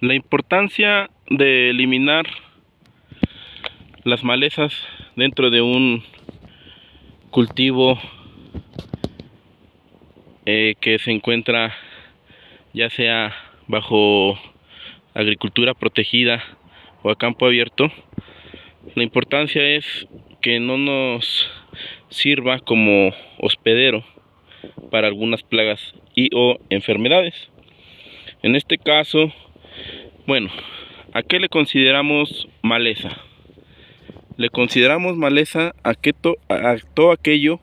La importancia de eliminar las malezas dentro de un cultivo eh, que se encuentra ya sea bajo agricultura protegida o a campo abierto la importancia es que no nos sirva como hospedero para algunas plagas y o enfermedades en este caso bueno, ¿a qué le consideramos maleza? Le consideramos maleza a, que todo aquello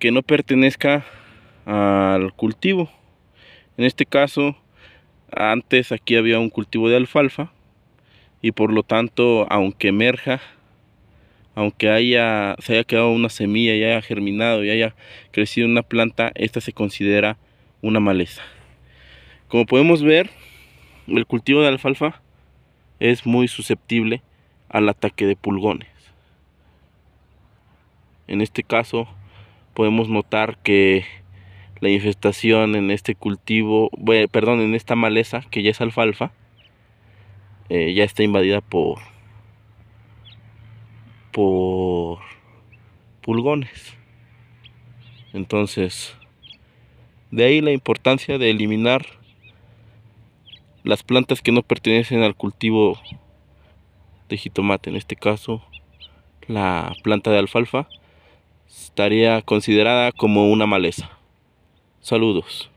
que no pertenezca al cultivo. En este caso, antes aquí había un cultivo de alfalfa y por lo tanto, aunque emerja, aunque haya, se haya quedado una semilla y haya germinado y haya crecido una planta, esta se considera una maleza. Como podemos ver, el cultivo de alfalfa es muy susceptible al ataque de pulgones. En este caso podemos notar que la infestación en este cultivo, perdón, en esta maleza que ya es alfalfa, eh, ya está invadida por por pulgones. Entonces, de ahí la importancia de eliminar las plantas que no pertenecen al cultivo de jitomate, en este caso la planta de alfalfa, estaría considerada como una maleza. Saludos.